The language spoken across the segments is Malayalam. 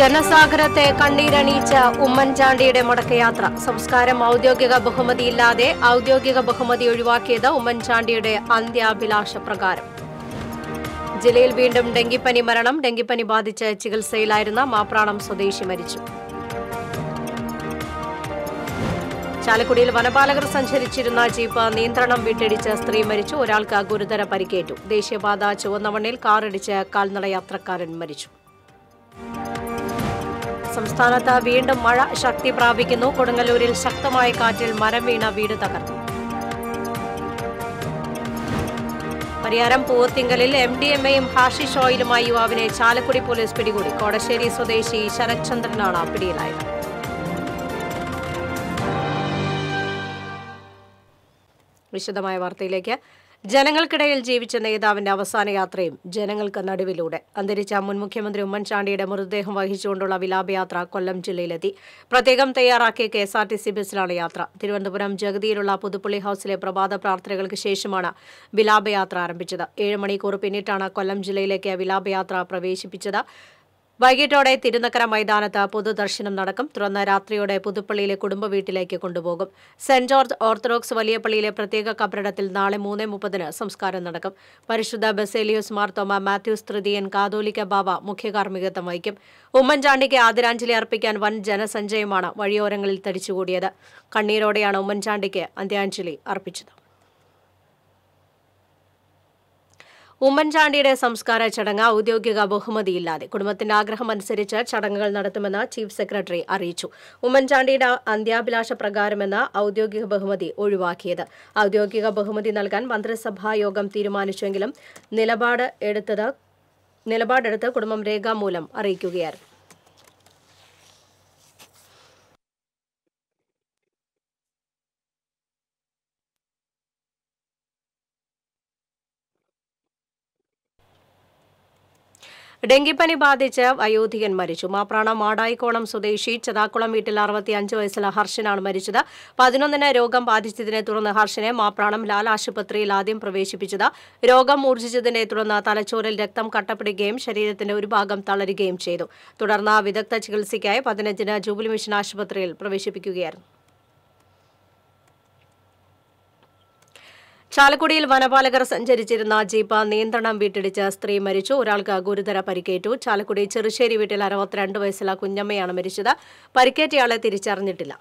ജനസാഗരത്തെ കണ്ണീരണിയിച്ച ഉമ്മൻചാണ്ടിയുടെ മടക്കയാത്ര സംസ്കാരം ഔദ്യോഗിക ബഹുമതിയില്ലാതെ ഔദ്യോഗിക ബഹുമതി ഒഴിവാക്കിയത് ഉമ്മൻചാണ്ടിയുടെ അന്ത്യാഭിലാഷ പ്രകാരം ജില്ലയിൽ വീണ്ടും ഡെങ്കിപ്പനി മരണം ഡെങ്കിപ്പനി ബാധിച്ച് ചികിത്സയിലായിരുന്ന മാപ്രാണം സ്വദേശി മരിച്ചു ചാലക്കുടിയിൽ വനപാലകർ സഞ്ചരിച്ചിരുന്ന ജീപ്പ് നിയന്ത്രണം വിട്ടിടിച്ച് സ്ത്രീ മരിച്ചു ഒരാൾക്ക് ഗുരുതര പരിക്കേറ്റു ദേശീയപാത ചുവന്നമണ്ണിൽ കാറിടിച്ച് കാൽനട യാത്രക്കാരൻ മരിച്ചു സംസ്ഥാനത്ത് വീണ്ടും മഴ ശക്തി പ്രാപിക്കുന്നു കൊടുങ്ങല്ലൂരിൽ ശക്തമായ കാറ്റിൽ മരം വീണ വീട് തകർന്നു പരിയാരം പൂവത്തിങ്കലിൽ എം ഡി എം എയും ഹാഷിഷ് ഓയിലുമായി യുവാവിനെ ചാലക്കുടി പോലീസ് പിടികൂടി കോടശ്ശേരി സ്വദേശി ശരത് ചന്ദ്രനാണ് പിടിയിലായത് വിശദമായ വാർത്തയിലേക്ക് ജനങ്ങൾക്കിടയിൽ ജീവിച്ച നേതാവിന്റെ അവസാന യാത്രയും ജനങ്ങൾക്ക് നടുവിലൂടെ അന്തരിച്ച മുൻ മുഖ്യമന്ത്രി ഉമ്മൻചാണ്ടിയുടെ മൃതദേഹം വഹിച്ചുകൊണ്ടുള്ള വിലാപയാത്ര കൊല്ലം ജില്ലയിലെത്തി പ്രത്യേകം തയ്യാറാക്കിയ K S R T C ബസ്സിലാണ് യാത്ര തിരുവനന്തപുരം ജഗതിയിലുള്ള പുതുപ്പള്ളി ഹൌസിലെ പ്രഭാത പ്രാർത്ഥനകൾക്ക് ശേഷമാണ് വിലാപയാത്ര ആരംഭിച്ചത് ഏഴ് മണിക്കൂർ പിന്നിട്ടാണ് കൊല്ലം ജില്ലയിലേക്ക് വിലാപയാത്ര പ്രവേശിപ്പിച്ചത് വൈകിട്ടോടെ തിരുനക്കര മൈതാനത്ത് പൊതുദർശനം നടക്കും തുടർന്ന് രാത്രിയോടെ പുതുപ്പള്ളിയിലെ കുടുംബ വീട്ടിലേക്ക് കൊണ്ടുപോകും സെന്റ് ജോർജ് ഓർത്തഡോക്സ് വലിയ പള്ളിയിലെ പ്രത്യേക കബറിടത്തിൽ നാളെ മൂന്ന് മുപ്പതിന് സംസ്കാരം നടക്കും പരിശുദ്ധ ബസേലിയോസ് മാർത്തോമ മാത്യൂസ് തൃതീയൻ കാതോലിക്ക ബാബ മുഖ്യകാർമ്മികത്വം വഹിക്കും ഉമ്മൻചാണ്ടിക്ക് ആദരാഞ്ജലി അർപ്പിക്കാൻ വൻ ജനസഞ്ചയമാണ് വഴിയോരങ്ങളിൽ തടിച്ചുകൂടിയത് കണ്ണീരോടെയാണ് ഉമ്മൻചാണ്ടിക്ക് അന്ത്യാഞ്ജലി അർപ്പിച്ചത് ഉമ്മൻചാണ്ടിയുടെ സംസ്കാര ചടങ്ങ് ഔദ്യോഗിക ബഹുമതിയില്ലാതെ കുടുംബത്തിന്റെ ആഗ്രഹമനുസരിച്ച് ചടങ്ങുകൾ നടത്തുമെന്ന് ചീഫ് സെക്രട്ടറി അറിയിച്ചു ഉമ്മൻചാണ്ടിയുടെ അന്ത്യാഭിലാഷ പ്രകാരമെന്ന ഔദ്യോഗിക ബഹുമതി ഒഴിവാക്കിയത് ഔദ്യോഗിക ബഹുമതി നൽകാൻ മന്ത്രിസഭാ യോഗം തീരുമാനിച്ചുവെങ്കിലും നിലപാട് എടുത്തത് നിലപാടെടുത്ത് കുടുംബം രേഖാമൂലം അറിയിക്കുകയായിരുന്നു ഡെങ്കിപ്പനി ബാധിച്ച് വയോധികൻ മരിച്ചു മാപ്രാണ മാടായിക്കോണം സ്വദേശി ചതാക്കുളം വീട്ടിൽ അറുപത്തി അഞ്ച് വയസ്സുള്ള ഹർഷനാണ് മരിച്ചത് പതിനൊന്നിന് രോഗം ബാധിച്ചതിനെ തുടർന്ന് ഹർഷനെ മാപ്രാണം ലാൽ ആശുപത്രിയിൽ ആദ്യം പ്രവേശിപ്പിച്ചത് രോഗം മൂർജിച്ചതിനെ തുടർന്ന് തലച്ചോറിൽ രക്തം കട്ടപ്പിടുകയും ശരീരത്തിന്റെ ഒരു ഭാഗം തളരുകയും ചെയ്തു തുടർന്ന് വിദഗ്ധ ചികിത്സയ്ക്കായി പതിനഞ്ചിന് ജൂബിലി മിഷൻ ആശുപത്രിയിൽ പ്രവേശിപ്പിക്കുകയായിരുന്നു ചാലക്കുടിയിൽ വനപാലകർ സഞ്ചരിച്ചിരുന്ന ജീപ്പ് നിയന്ത്രണം വീട്ടിടിച്ച് സ്ത്രീ മരിച്ചു ഒരാൾക്ക് ഗുരുതര പരിക്കേറ്റു ചാലക്കുടി ചെറുശ്ശേരി വീട്ടിൽ അറുപത്തിരണ്ട് വയസ്സുള്ള കുഞ്ഞമ്മയാണ് മരിച്ചത് പരിക്കേറ്റയാളെ തിരിച്ചറിഞ്ഞിട്ടില്ല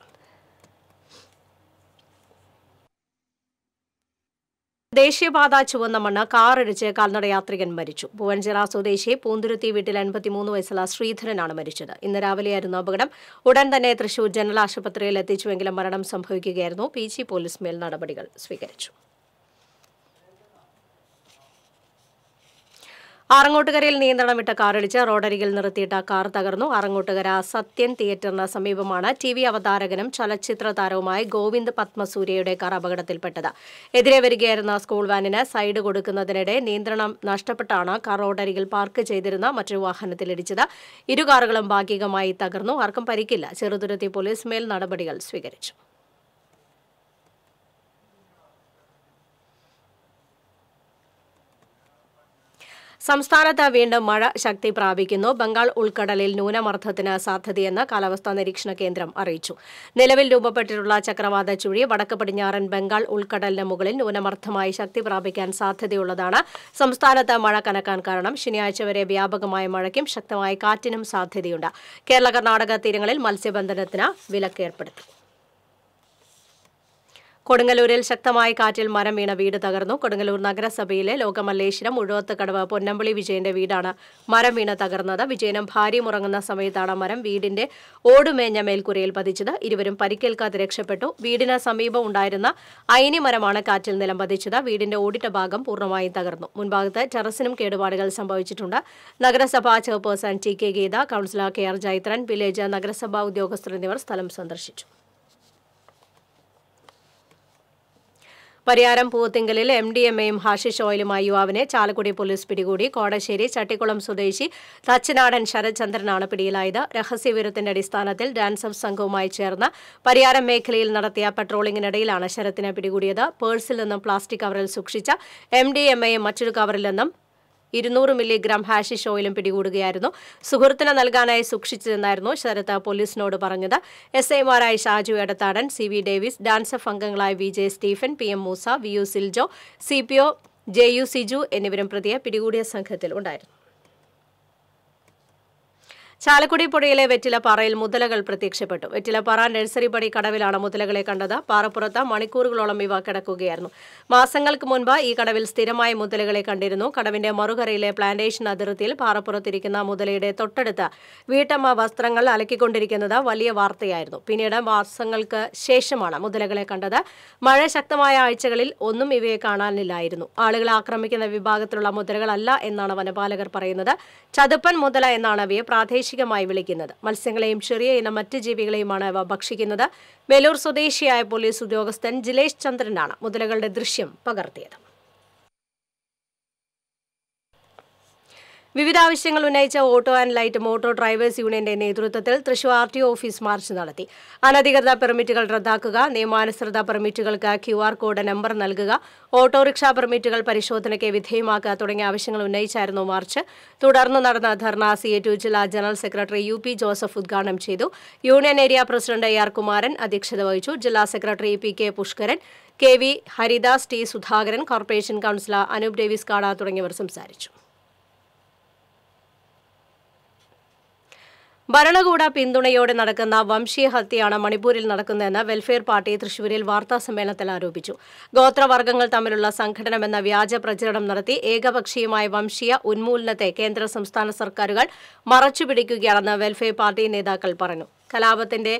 ദേശീയപാത ചുവന്ന മണ്ണ് കാറിടിച്ച് കാൽനടയാത്രികൻ മരിച്ചു ഭുവൻചിറ സ്വദേശി പൂന്തുരുത്തി വീട്ടിൽ എൺപത്തിമൂന്ന് വയസ്സുള്ള ശ്രീധരനാണ് മരിച്ചത് ഇന്ന് രാവിലെയായിരുന്നു അപകടം ഉടൻ തന്നെ തൃശൂർ ജനറൽ ആശുപത്രിയിൽ എത്തിച്ചുവെങ്കിലും മരണം സംഭവിക്കുകയായിരുന്നു പി ജി പോലീസ് മേൽ നടപടികൾ സ്വീകരിച്ചു ആറങ്ങോട്ടുകരയിൽ നിയന്ത്രണം വിട്ട കാറിടിച്ച് റോഡരികിൽ നിർത്തിയിട്ട കാർ തകർന്നു ആറങ്ങോട്ടുകര സത്യൻ തിയേറ്ററിന് സമീപമാണ് ടി വി അവതാരകനും ചലച്ചിത്ര താരവുമായ ഗോവിന്ദ് പത്മസൂര്യയുടെ കാർ അപകടത്തിൽപ്പെട്ടത് എതിരെ വരികയായിരുന്ന സ്കൂൾ വാനിന് സൈഡ് കൊടുക്കുന്നതിനിടെ നിയന്ത്രണം നഷ്ടപ്പെട്ടാണ് കാർ റോഡരികിൽ പാർക്ക് ചെയ്തിരുന്ന മറ്റൊരു വാഹനത്തിലിടിച്ചത് ഇരു കാറുകളും ഭാഗികമായി തകർന്നു ആർക്കും പരിക്കില്ല ചെറുതുരുത്തി പോലീസ് മേൽ നടപടികൾ സ്വീകരിച്ചു സംസ്ഥാനത്ത് വീണ്ടും മഴ ശക്തി പ്രാപിക്കുന്നു ബംഗാൾ ഉൾക്കടലിൽ ന്യൂനമർദ്ദത്തിന് സാധ്യതയെന്ന് കാലാവസ്ഥാ നിരീക്ഷണ കേന്ദ്രം അറിയിച്ചു നിലവിൽ രൂപപ്പെട്ടിട്ടുള്ള ചക്രവാത ചുഴി വടക്ക് പടിഞ്ഞാറൻ ബംഗാൾ ഉൾക്കടലിന് മുകളിൽ ന്യൂനമർദ്ദമായി ശക്തി പ്രാപിക്കാൻ സാധ്യതയുള്ളതാണ് സംസ്ഥാനത്ത് മഴ കനക്കാൻ കാരണം ശനിയാഴ്ച വരെ വ്യാപകമായ മഴയ്ക്കും ശക്തമായ കാറ്റിനും സാധ്യതയുണ്ട് കേരള കർണാടക തീരങ്ങളിൽ മത്സ്യബന്ധനത്തിന് വിലക്കേർപ്പെടുത്തി കൊടുങ്ങല്ലൂരിൽ ശക്തമായ കാറ്റിൽ മരം വീണ വീട് തകർന്നു കൊടുങ്ങല്ലൂർ നഗരസഭയിലെ ലോകമല്ലേശ്വരം ഉഴുവത്ത് കടവ് വിജയന്റെ വീടാണ് മരം വീണ് തകർന്നത് വിജയനും ഭാര്യയും ഉറങ്ങുന്ന സമയത്താണ് മരം വീടിന്റെ ഓടുമേഞ്ഞ മേൽക്കുരയിൽ പതിച്ചത് ഇരുവരും പരിക്കേൽക്കാതെ രക്ഷപ്പെട്ടു വീടിന് സമീപം ഉണ്ടായിരുന്ന അയനി കാറ്റിൽ നിലം പതിച്ചത് വീടിന്റെ ഓടിട്ട ഭാഗം പൂർണ്ണമായും തകർന്നു മുൻഭാഗത്ത് ടെറസിനും കേടുപാടുകൾ സംഭവിച്ചിട്ടുണ്ട് നഗരസഭാ chairperson T K Geetha councillor K R Jaithran village നഗരസഭാ ഉദ്യോഗസ്ഥർ എന്നിവർ സ്ഥലം സന്ദർശിച്ചു പരിയാരം പൂവത്തിങ്കലിൽ എം ഡി എം എയും ഹാഷിഷ് ഓയിലുമായി യുവാവിനെ ചാലക്കുടി പോലീസ് പിടികൂടി കോടശ്ശേരി ചട്ടിക്കുളം സ്വദേശി തച്ചനാടൻ ശരത്ചന്ദ്രനാണ് പിടിയിലായത് രഹസ്യവിവരത്തിന്റെ അടിസ്ഥാനത്തിൽ ഓഫ് സംഘവുമായി ചേർന്ന് പരിയാരം മേഖലയിൽ നടത്തിയ പെട്രോളിംഗിനിടയിലാണ് ശരത്തിനെ പിടികൂടിയത് പേഴ്സിൽ നിന്നും പ്ലാസ്റ്റിക് കവറിൽ സൂക്ഷിച്ച എം ഡി എം എയും മറ്റൊരു കവറിൽ നിന്നും ഇരുന്നൂറ് മില്ലിഗ്രാം ഹാഷിഷ് ഓയിലും പിടികൂടുകയായിരുന്നു സുഹൃത്തിന് നൽകാനായി സൂക്ഷിച്ചതെന്നായിരുന്നു ശരത് പോലീസിനോട് പറഞ്ഞത് എസ് ഐമാരായി Shaju Edathadan C V Davis DANSAF അംഗങ്ങളായ V J Stephen P M Moosa V U Siljo C P O J U Siju എന്നിവരും പ്രതിയെ പിടികൂടിയ സംഘത്തിൽ ഉണ്ടായിരുന്നു ചാലക്കുടി പുഴയിലെ വെറ്റിലപ്പാറയിൽ മുതലകൾ പ്രത്യക്ഷപ്പെട്ടു വെറ്റിലപ്പാറ നഴ്സറി പടി കടവിലാണ് മുതലകളെ കണ്ടത് പാറപ്പുറത്ത് മണിക്കൂറുകളോളം ഇവ കിടക്കുകയായിരുന്നു മാസങ്ങൾക്ക് മുൻപ് ഈ കടവിൽ സ്ഥിരമായി മുതലകളെ കണ്ടിരുന്നു കടവിന്റെ മറുകരയിലെ പ്ലാന്റേഷൻ അതിർത്തിയിൽ പാറപ്പുറത്തിരിക്കുന്ന മുതലയുടെ തൊട്ടടുത്ത് വീട്ടമ്മ വസ്ത്രങ്ങൾ അലക്കിക്കൊണ്ടിരിക്കുന്നത് വലിയ വാർത്തയായിരുന്നു പിന്നീട് മാസങ്ങൾക്ക് ശേഷമാണ് മുതലകളെ കണ്ടത് മഴ ശക്തമായ ആഴ്ചകളിൽ ഒന്നും ഇവയെ കാണാനില്ലായിരുന്നു ആളുകളെ ആക്രമിക്കുന്ന വിഭാഗത്തിലുള്ള മുതലകളല്ല എന്നാണ് വനപാലകർ പറയുന്നത് ചതുപ്പൻ മുതല എന്നാണ് അവയെ പ്രാദേശിക പ്രാദേശികമായി വിളിക്കുന്നത് മത്സ്യങ്ങളെയും ചെറിയ ഇനം മറ്റ് ജീവികളെയുമാണ് ഇവ ഭക്ഷിക്കുന്നത് വേലൂർ സ്വദേശിയായ പോലീസ് ഉദ്യോഗസ്ഥൻ ജിലേഷ് ചന്ദ്രനാണ് മുതലകളുടെ ദൃശ്യം പകർത്തിയത് വിവിധ ആവശ്യങ്ങൾ ഉന്നയിച്ച auto and light motor drivers യൂണിയന്റെ നേതൃത്വത്തിൽ Thrissur R T office march നടത്തി അനധികൃത പെർമിറ്റുകൾ റദ്ദാക്കുക നിയമാനുസൃത പെർമിറ്റുകൾക്ക് ക്യു ആർ കോഡ് നമ്പർ നൽകുക ഓട്ടോറിക്ഷ പെർമിറ്റുകൾ പരിശോധനയ്ക്ക് വിധേയമാക്കുക തുടങ്ങിയ ആവശ്യങ്ങൾ ഉന്നയിച്ചായിരുന്നു മാർച്ച് തുടർന്ന് നടന്ന ധർണ സി എ ടു ജില്ലാ general secretary U P Joseph ഉദ്ഘാടനം ചെയ്തു union area president A R Kumaran അധ്യക്ഷത വഹിച്ചു ജില്ലാ secretary P K Pushkaran K V Haridas T Sudhakaran corporation councillor Anoop Davis Kada തുടങ്ങിയവർ സംസാരിച്ചു ഭരണകൂട പിന്തുണയോടെ നടക്കുന്ന വംശീയ ഹത്യയാണ് മണിപ്പൂരിൽ നടക്കുന്നതെന്ന് വെൽഫെയർ പാർട്ടി തൃശൂരിൽ വാർത്താ സമ്മേളനത്തിൽ ആരോപിച്ചു ഗോത്രവർഗ്ഗങ്ങൾ തമ്മിലുള്ള സംഘടനമെന്ന വ്യാജ പ്രചരണം നടത്തി ഏകപക്ഷീയമായ വംശീയ ഉന്മൂലനത്തെ കേന്ദ്ര സംസ്ഥാന സർക്കാരുകൾ മറച്ചുപിടിക്കുകയാണെന്ന് വെൽഫെയർ പാർട്ടി നേതാക്കൾ പറഞ്ഞു കലാപത്തിന്റെ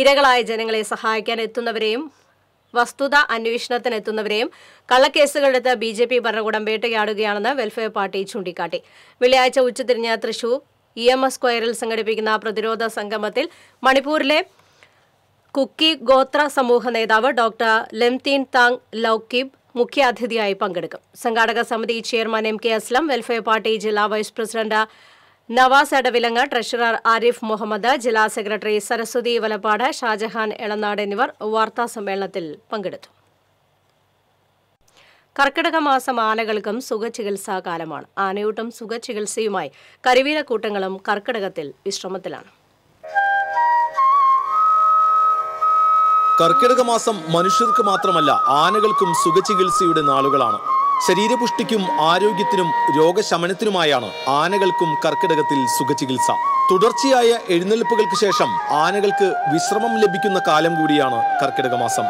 ഇരകളായ ജനങ്ങളെ സഹായിക്കാൻ എത്തുന്നവരെയും വസ്തുത അന്വേഷണത്തിനെത്തുന്നവരെയും കള്ളക്കേസുകളെടുത്ത് ബി ജെ പി ഭരണകൂടം വേട്ടയാടുകയാണെന്ന് വെൽഫെയർ പാർട്ടി ചൂണ്ടിക്കാട്ടി വെള്ളിയാഴ്ച ഉച്ചതിരിഞ്ഞ തൃശൂർ ഇ എം എസ് സ്ക്വയറിൽ സംഘടിപ്പിക്കുന്ന പ്രതിരോധ സംഗമത്തിൽ മണിപ്പൂരിലെ കുക്കി ഗോത്ര സമൂഹ നേതാവ് ഡോക്ടർ ലെംതീൻ താങ് ലൌക്കിബ് മുഖ്യാതിഥിയായി പങ്കെടുക്കും സംഘാടക സമിതി chairman M K Aslam welfare party ജില്ലാ vice president Navas Adavilanga treasurer Arif Muhammad ജില്ലാ സെക്രട്ടറി സരസ്വതി വലപ്പാട് ഷാജഹാൻ എളനാട് എന്നിവർ വാർത്താ സമ്മേളനത്തിൽ പങ്കെടുത്തു കർക്കിടക മാസം ആനകൾക്കും സുഖചികിത്സാ കാലമാണ് ആനയൂട്ടം സുഖചികിത്സയുമായി കരിവീരക്കൂട്ടങ്ങളും കർക്കിടകത്തിൽ വിശ്രമത്തിലാണ് കർക്കിടക മാസം മനുഷ്യർക്ക് മാത്രമല്ല ആനകൾക്കും സുഖചികിത്സയുടെ നാളുകളാണ് ശരീരപുഷ്ടിക്കും ആരോഗ്യത്തിനും രോഗശമനത്തിനുമായാണ് ആനകൾക്കും കർക്കിടകത്തിൽ സുഖചികിത്സ തുടർച്ചയായ എഴുന്നേൽപ്പുകൾക്ക് ശേഷം ആനകൾക്ക് വിശ്രമം ലഭിക്കുന്ന കാലം കൂടിയാണ് കർക്കിടക മാസം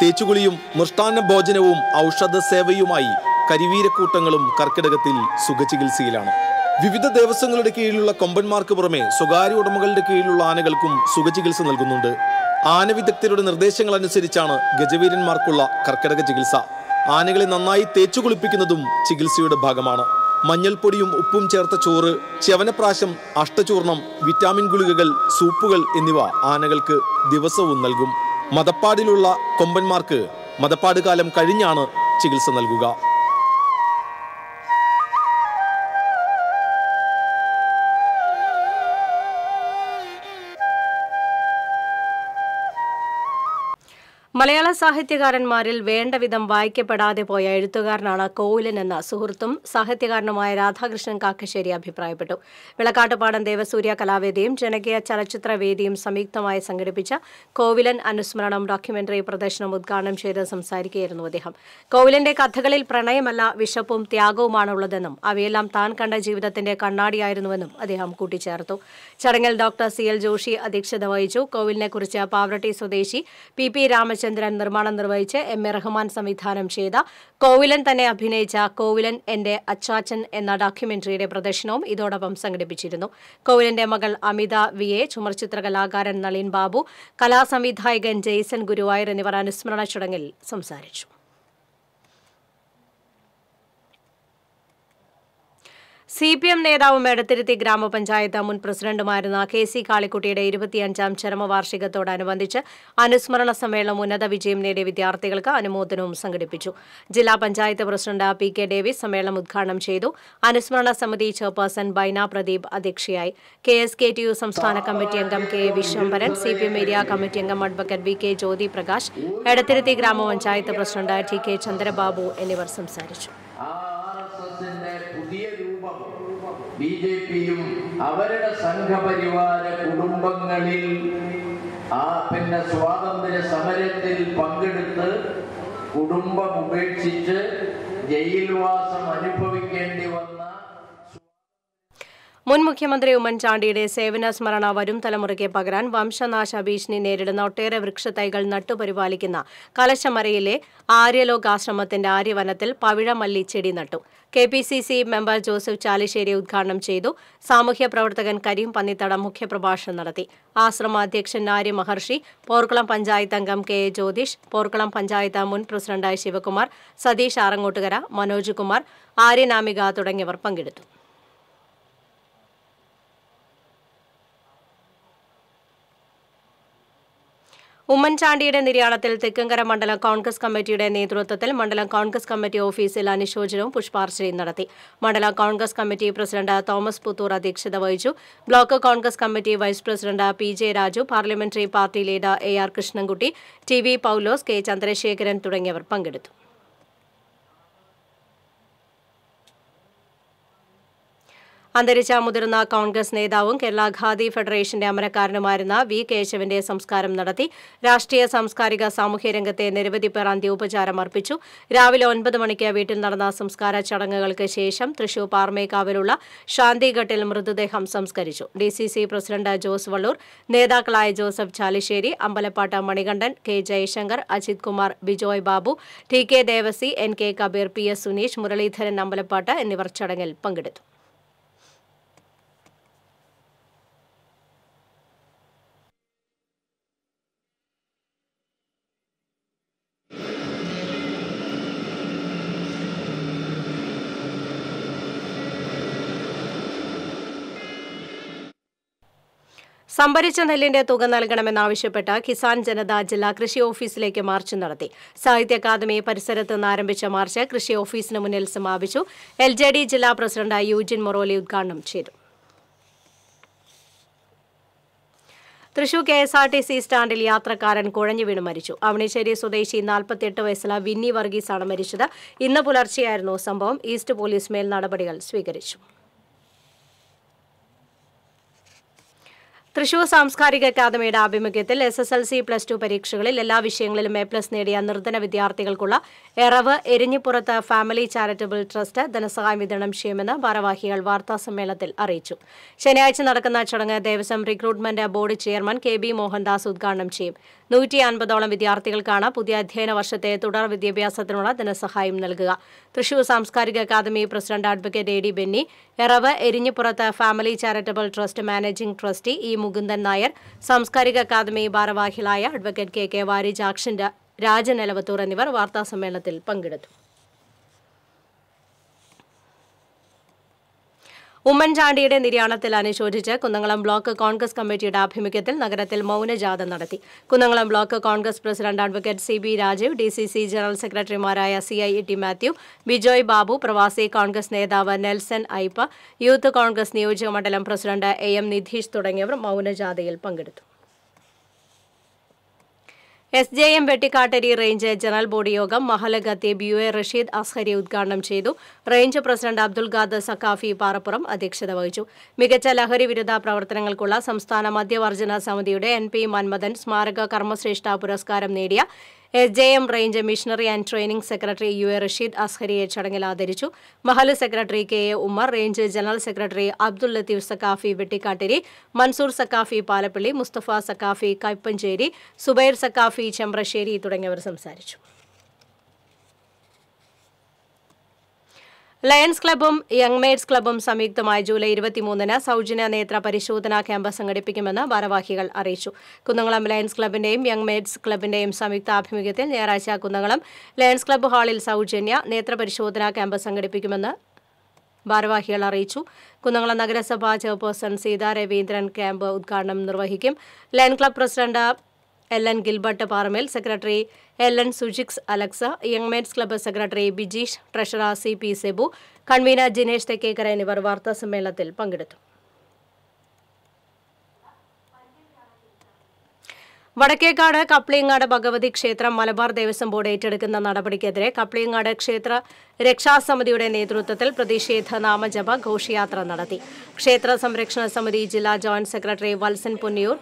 തേച്ചുകുളിയും മൃഷ്ടാന്ന ഭോജനവും ഔഷധ സേവയുമായി കരിവീരക്കൂട്ടങ്ങളും കർക്കിടകത്തിൽ സുഖചികിത്സയിലാണ് വിവിധ ദേവസ്വങ്ങളുടെ കീഴിലുള്ള കൊമ്പന്മാർക്ക് പുറമെ സ്വകാര്യ ഉടമകളുടെ കീഴിലുള്ള ആനകൾക്കും സുഖചികിത്സ നൽകുന്നുണ്ട് ആന വിദഗ്ധരുടെ നിർദ്ദേശങ്ങൾ അനുസരിച്ചാണ് ഗജവീരന്മാർക്കുള്ള കർക്കിടക ചികിത്സ ആനകളെ നന്നായി തേച്ചു കുളിപ്പിക്കുന്നതും ചികിത്സയുടെ ഭാഗമാണ് മഞ്ഞൾപ്പൊടിയും ഉപ്പും ചേർത്ത ചോറ് ചവനപ്രാശം അഷ്ടചൂർണം വിറ്റാമിൻ ഗുളികകൾ സൂപ്പുകൾ എന്നിവ ആനകൾക്ക് ദിവസവും നൽകും മതപ്പാടിലുള്ള കൊമ്പന്മാർക്ക് മതപ്പാട് കാലം കഴിഞ്ഞാണ് ചികിത്സ നൽകുക മലയാള സാഹിത്യകാരന്മാരിൽ വേണ്ടവിധം വായിക്കപ്പെടാതെ പോയ എഴുത്തുകാരനാണ് കോവിലൻ എന്ന സുഹൃത്തും സാഹിത്യകാരനുമായ രാധാകൃഷ്ണൻ കാക്കശ്ശേരി അഭിപ്രായപ്പെട്ടു വിളക്കാട്ടുപാടം ദേവസൂര്യ കലാവേദിയും ജനകീയ ചലച്ചിത്രവേദിയും സംയുക്തമായി സംഘടിപ്പിച്ച കോവിലൻ അനുസ്മരണം ഡോക്യുമെന്ററി പ്രദർശനം ഉദ്ഘാടനം ചെയ്ത് സംസാരിക്കുകയായിരുന്നു അദ്ദേഹം കോവിലന്റെ കഥകളിൽ പ്രണയമല്ല വിശപ്പും ത്യാഗവുമാണുള്ളതെന്നും അവയെല്ലാം താൻ കണ്ട ജീവിതത്തിന്റെ കണ്ണാടിയായിരുന്നുവെന്നും അദ്ദേഹം കൂട്ടിച്ചേർത്തു ചടങ്ങിൽ ഡോക്ടർ സി എൽ ജോഷി അധ്യക്ഷത വഹിച്ചു കുറിച്ച് പാവറട്ടി സ്വദേശി പി പി രാമചന്ദ്രൻ ജയചന്ദ്രൻ നിർമ്മാണം നിർവഹിച്ച് എം എ റഹ്മാൻ സംവിധാനം ചെയ്ത കോവിലൻ തന്നെ അഭിനയിച്ച കോവിലൻ എന്റെ അച്ചാച്ചൻ എന്ന ഡോക്യുമെന്ററിയുടെ പ്രദർശനവും ഇതോടൊപ്പം സംഘടിപ്പിച്ചിരുന്നു കോവിലന്റെ മകൾ അമിത വി എ ചുമർചിത്ര കലാകാരൻ നളിൻ ബാബു കലാസംവിധായകൻ ജെയ്സൺ ഗുരുവായൂർ എന്നിവർ അനുസ്മരണ ചടങ്ങിൽ സംസാരിച്ചു സി പി എം നേതാവും എടത്തിരുത്തി ഗ്രാമപഞ്ചായത്ത് മുൻ പ്രസിഡന്റുമായിരുന്ന കെ സി കാളിക്കുട്ടിയുടെ ഇരുപത്തിയഞ്ചാം ചരമവാർഷികത്തോടനുബന്ധിച്ച് അനുസ്മരണ സമ്മേളനം ഉന്നത വിജയം നേടിയ വിദ്യാർത്ഥികൾക്ക് അനുമോദനവും സംഘടിപ്പിച്ചു ജില്ലാ panchayat president P K Davis സമ്മേളനം ഉദ്ഘാടനം ചെയ്തു അനുസ്മരണ സമിതി ചെയർപേഴ്സൺ ബൈന പ്രദീപ് അധ്യക്ഷയായി K S K T U സംസ്ഥാന കമ്മിറ്റി അംഗം K Viswambharan C P M area committee അംഗം advocate V K Jyothi Prakash Edathiruthy ഗ്രാമപഞ്ചായത്ത് പ്രസിഡന്റ് ടി കെ ചന്ദ്രബാബു എന്നിവർ സംസാരിച്ചു ബി ജെ പിയും അവരുടെ സംഘപരിവാര കുടുംബങ്ങളിൽ ആ പിന്നെ സ്വാതന്ത്ര്യ സമരത്തിൽ പങ്കെടുത്ത് കുടുംബം ഉപേക്ഷിച്ച് ജയിൽവാസം അനുഭവിക്കേണ്ടി വന്നു മുൻ മുഖ്യമന്ത്രി ഉമ്മൻചാണ്ടിയുടെ സേവന സ്മരണ വരും തലമുറയ്ക്ക് പകരാൻ വംശനാശ ഭീഷണി നേരിടുന്ന ഒട്ടേറെ വൃക്ഷത്തൈകൾ നട്ടുപരിപാലിക്കുന്ന കലശമരയിലെ ആര്യലോകാശ്രമത്തിന്റെ ആര്യവനത്തിൽ പവിഴമല്ലി ചെടി നട്ടു K P C C member Joseph Chalissery ഉദ്ഘാടനം ചെയ്തു സാമൂഹ്യ പ്രവർത്തകൻ കരീം പന്നിത്തട മുഖ്യപ്രഭാഷണം നടത്തി ആശ്രമ അധ്യക്ഷൻ ആര്യ മഹർഷി പോർക്കുളം പഞ്ചായത്ത് അംഗം കെ എ ജ്യോതിഷ് പോർക്കുളം പഞ്ചായത്ത് മുൻ പ്രസിഡന്റായ ശിവകുമാർ സതീഷ് ആറങ്ങോട്ടുകര മനോജ് കുമാർ ആര്യനാമിക തുടങ്ങിയവർ പങ്കെടുത്തു ഉമ്മൻചാണ്ടിയുടെ നിര്യാണത്തിൽ തെക്കങ്കര മണ്ഡലം കോൺഗ്രസ് കമ്മിറ്റിയുടെ നേതൃത്വത്തിൽ മണ്ഡലം കോൺഗ്രസ് കമ്മിറ്റി ഓഫീസിൽ അനുശോചനവും പുഷ്പാർച്ചനയും നടത്തി മണ്ഡലം Congress committee president Thomas Puthur അധ്യക്ഷത വഹിച്ചു block Congress committee vice president P J Raju parliamentary party leader A R Krishnankutty T V Paulose K Chandrasekharan തുടങ്ങിയവർ പങ്കെടുത്തു അന്തരിച്ച മുതിർന്ന കോൺഗ്രസ് നേതാവും കേരള ഖാദി ഫെഡറേഷന്റെ അമരക്കാരനുമായിരുന്ന വി കേശവന്റെ സംസ്കാരം നടത്തി രാഷ്ട്രീയ സാംസ്കാരിക സാമൂഹ്യ രംഗത്തെ നിരവധി പേർ അന്ത്യോപചാരം അർപ്പിച്ചു രാവിലെ ഒൻപത് മണിക്ക് വീട്ടിൽ നടന്ന സംസ്കാര ചടങ്ങുകൾക്ക് ശേഷം തൃശൂർ പാർമേക്കാവിലുള്ള ശാന്തിഘട്ടിൽ മൃതദേഹം സംസ്കരിച്ചു D C C president Jose Valloor നേതാക്കളായ Joseph Chalissery Ambalappattu Manikandan K Jayasankar Ajith Kumar Bijoy Babu T K Devassy N K Kabeer P S Suneesh Muraleedharan Ambalappattu എന്നിവർ ചടങ്ങിൽ പങ്കെടുത്തു സംഭരിച്ച നെല്ലിന്റെ തുക നൽകണമെന്നാവശ്യപ്പെട്ട് കിസാൻ ജനത ജില്ലാ കൃഷി ഓഫീസിലേക്ക് മാർച്ച് നടത്തി സാഹിത്യ അക്കാദമി പരിസരത്ത് നിന്ന് ആരംഭിച്ച മാർച്ച് കൃഷി ഓഫീസിന് മുന്നിൽ സമാപിച്ചു എൽ ജെ ഡി ജില്ലാ പ്രസിഡന്റ് യൂജിൻ മൊറോലി ഉദ്ഘാടനം ചെയ്തു Thrissur K S R T C സ്റ്റാൻഡിൽ യാത്രക്കാരൻ കുഴഞ്ഞു വീണ് മരിച്ചു അവണിശ്ശേരി സ്വദേശി നാൽപ്പത്തിയെട്ട് വയസ്സുള്ള വിന്നി വർഗീസാണ് മരിച്ചത് ഇന്ന് പുലർച്ചെയായിരുന്നു സംഭവം ഈസ്റ്റ് പോലീസ് മേൽ നടപടികൾ സ്വീകരിച്ചു തൃശൂർ സാംസ്കാരിക അക്കാദമിയുടെ ആഭിമുഖ്യത്തിൽ S S L C plus two പരീക്ഷകളിൽ എല്ലാ വിഷയങ്ങളിലും എ പ്ലസ് നേടിയ നിർധന വിദ്യാർത്ഥികൾക്കുള്ള Erav Erinjippurath family charitable trust ധനസഹായം വിതരണം ചെയ്യുമെന്ന് ഭാരവാഹികൾ സമ്മേളനത്തിൽ അറിയിച്ചു ശനിയാഴ്ച നടക്കുന്ന ചടങ്ങ് Devaswom recruitment board chairman K B Mohandas ഉദ്ഘാടനം ചെയ്യും നൂറ്റി അൻപതോളം വിദ്യാർത്ഥികൾക്കാണ് പുതിയ അധ്യയന വർഷത്തെ തുടർ വിദ്യാഭ്യാസത്തിനുള്ള ധനസഹായം നൽകുക തൃശൂർ സാംസ്കാരിക academy president advocate A D Benny Eravu Erinjippurath family charitable trust managing trustee E Mukundan Nair സാംസ്കാരിക അക്കാദമി ഭാരവാഹികളായ അഡ്വക്കേറ്റ് കെ കെ വാരിജാക്ഷന്റെ രാജനെലവത്തൂർ എന്നിവർ വാർത്താസമ്മേളനത്തിൽ പങ്കെടുത്തു ഉമ്മൻചാണ്ടിയുടെ നിര്യാണത്തിൽ അനുശോചിച്ച് കുന്നംകുളം ബ്ലോക്ക് കോൺഗ്രസ് കമ്മിറ്റിയുടെ ആഭിമുഖ്യത്തിൽ നഗരത്തിൽ മൗനജാഥ നടത്തി Kunnamkulam block Congress president advocate C B Rajeev D C C general സെക്രട്ടറിമാരായ C I T Mathew Bijoy Babu Pravasi Congress നേതാവ് നെൽസൺ ഐപ്പ യൂത്ത് കോൺഗ്രസ് മണ്ഡലം പ്രസിഡന്റ് എ എം നിധീഷ് തുടങ്ങിയവർ മൗനജാഥയിൽ പങ്കെടുത്തു S J M Vettikkattiri range general body യോഗം മഹലഗത്തീബ് യു എ റഷീദ് അസ്ഹരി ഉദ്ഘാടനം ചെയ്തു റേഞ്ച് പ്രസിഡന്റ് അബ്ദുൽ ഖാദർ സക്കാഫി പാറപ്പുറം അധ്യക്ഷത വഹിച്ചു മികച്ച ലഹരി വിരുദ്ധ പ്രവർത്തനങ്ങൾക്കുള്ള സംസ്ഥാന മദ്യവർജന സമിതിയുടെ എൻ പി മന്മഥൻ സ്മാരക കർമ്മശ്രേഷ്ഠ പുരസ്കാരം നേടിയ S J M range missionary and training secretary U A Rasheed അസ്ഹരിയെ ചടങ്ങിൽ ആദരിച്ചു മഹല് secretary K A Ummer range general secretary Abdul Latheef Saqafi Vettikkattiri Mansoor Saqafi Palappilly Musthafa Saqafi Kaipancheri Zubair Saqafi Chembrasseri തുടങ്ങിയവർ സംസാരിച്ചു ലയൺസ് ക്ലബ്ബും യങ് മെയ്ഡ്സ് ക്ലബ്ബും സംയുക്തമായി ജൂലൈ ഇരുപത്തിമൂന്നിന് സൗജന്യ നേത്ര പരിശോധനാ ക്യാമ്പ് സംഘടിപ്പിക്കുമെന്ന് ഭാരവാഹികൾ അറിയിച്ചു കുന്നംകുളം ലയൺസ് ക്ലബിന്റെയും യങ് മെയ്ഡ്സ് ക്ലബിന്റെയും സംയുക്ത ആഭിമുഖ്യത്തിൽ ഞായറാഴ്ച കുന്നംകുളം ലയൺസ് ക്ലബ്ബ് ഹാളിൽ സൗജന്യ നേത്ര പരിശോധനാ ക്യാമ്പ് സംഘടിപ്പിക്കുമെന്ന് ഭാരവാഹികൾ അറിയിച്ചു കുന്നംകുളം നഗരസഭാ ചെയർപേഴ്സൺ സീതാ രവീന്ദ്രൻ ക്യാമ്പ് ഉദ്ഘാടനം നിർവഹിക്കും lion club president L N Gilbert Paramel secretary L N സുജിക്സ് അലക്സ men's club secretary Bijeesh treasurer C P Sebu convener Jinesh Thekkekkara എന്നിവർ വാർത്താസമ്മേളനത്തിൽ പങ്കെടുത്തു വടക്കേക്കാട് കപ്ലിയങ്ങാട് ഭഗവതി ക്ഷേത്രം മലബാർ ദേവസ്വം ബോർഡ് ഏറ്റെടുക്കുന്ന നടപടിക്കെതിരെ കപ്ലിയങ്ങാട് ക്ഷേത്ര രക്ഷാസമിതിയുടെ നേതൃത്വത്തിൽ പ്രതിഷേധ നാമജപ ഘോഷയാത്ര നടത്തി ക്ഷേത്ര സംരക്ഷണ സമിതി ജില്ലാ ജോയിന്റ് സെക്രട്ടറി വത്സൻ പുന്നിയൂർ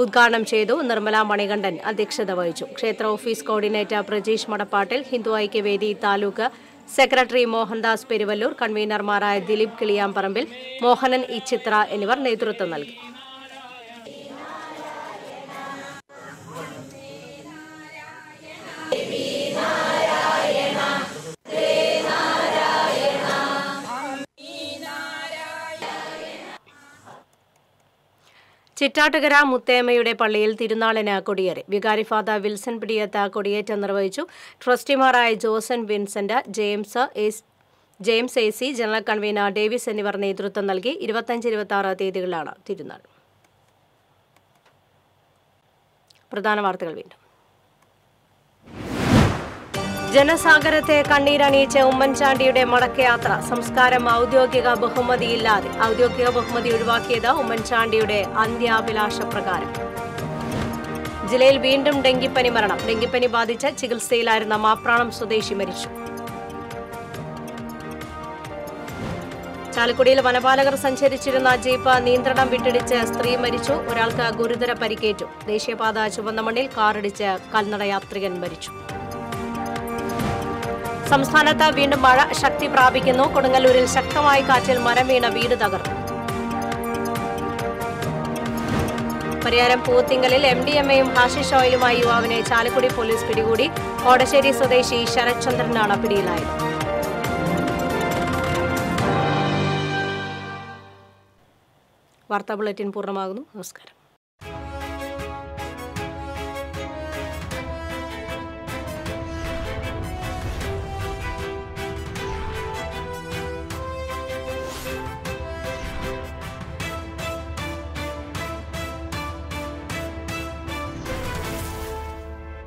ഉദ്ഘാടനം ചെയ്തു നിർമ്മല മണികണ്ഠൻ അധ്യക്ഷത വഹിച്ചു ക്ഷേത്ര office coordinator Prajeesh Madappattil Hindu Aikyavedi taluk secretary Mohandas Peruvallur കൺവീനർമാരായ ദിലീപ് കിളിയാമ്പറമ്പിൽ മോഹനൻ ഇച്ചിത്ര എന്നിവർ നേതൃത്വം നൽകി ചിറ്റാട്ടുകര മുത്തേമ്മയുടെ പള്ളിയിൽ തിരുനാളിന് കൊടിയേറി വികാരി ഫാദർ വിൽസൺ പിടിയത്ത കൊടിയേറ്റം നിർവഹിച്ചു ട്രസ്റ്റിമാരായ Josan Vincent James James A C general convener Davis എന്നിവർ നേതൃത്വം നൽകി ഇരുപത്തഞ്ച് ഇരുപത്തി ആറ് തീയതികളിലാണ് തിരുനാൾ പ്രധാന വാർത്തകൾ വീണ്ടും ജനസാഗരത്തെ കണ്ണീരണിയിച്ച ഉമ്മൻചാണ്ടിയുടെ മടക്കയാത്ര സംസ്കാരം ഔദ്യോഗിക ബഹുമതിയില്ലാതെ ഔദ്യോഗിക ബഹുമതി ഒഴിവാക്കിയത് ഉമ്മൻചാണ്ടിയുടെ അന്ത്യാഭിലാഷ പ്രകാരം ജില്ലയിൽ വീണ്ടും ഡെങ്കിപ്പനി മരണം ഡെങ്കിപ്പനി ബാധിച്ച് ചികിത്സയിലായിരുന്ന മാപ്രാണം സ്വദേശി മരിച്ചു ചാലക്കുടിയിൽ വനപാലകർ സഞ്ചരിച്ചിരുന്ന ജീപ്പ് നിയന്ത്രണം വിട്ടിടിച്ച് സ്ത്രീ മരിച്ചു ഒരാൾക്ക് ഗുരുതര പരിക്കേറ്റു ദേശീയപാത ചുവന്ന മണ്ണിൽ കാറിടിച്ച് കൽനട യാത്രികൻ മരിച്ചു സംസ്ഥാനത്ത് വീണ്ടും മഴ ശക്തി പ്രാപിക്കുന്നു കൊടുങ്ങല്ലൂരിൽ ശക്തമായ കാറ്റിൽ മരം വീണ വീട് തകർന്നു പരിയാരം പൂത്തിങ്കലിൽ എം ഡി എം എയും ഹാഷിഷ് ഓയിലുമായി യുവാവിനെ ചാലക്കുടി പോലീസ് പിടികൂടി കോടശ്ശേരി സ്വദേശി ശരത് ചന്ദ്രനാണ് പിടിയിലായത് വാർത്താ ബുള്ളറ്റിൻ പൂർണ്ണമാകുന്നു നമസ്കാരം